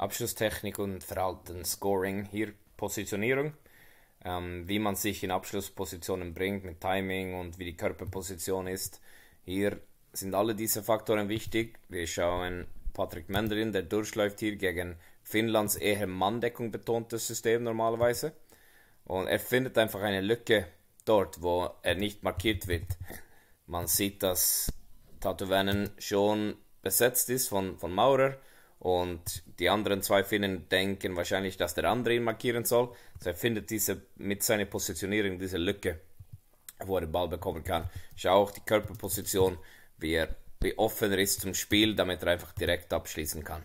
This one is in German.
Abschlusstechnik und Verhalten, Scoring, hier Positionierung, ähm, wie man sich in Abschlusspositionen bringt mit Timing und wie die Körperposition ist. Hier sind alle diese Faktoren wichtig. Wir schauen Patrick Mendelin, der durchläuft hier gegen Finnlands eher Manndeckung betontes System normalerweise. Und er findet einfach eine Lücke dort, wo er nicht markiert wird. Man sieht, dass Tatuvennen schon besetzt ist von, von Maurer und die anderen zwei Finnen denken wahrscheinlich, dass der andere ihn markieren soll. Also er findet diese, mit seiner Positionierung diese Lücke, wo er den Ball bekommen kann. Schau auch die Körperposition, wie er wie offener ist zum Spiel, damit er einfach direkt abschließen kann.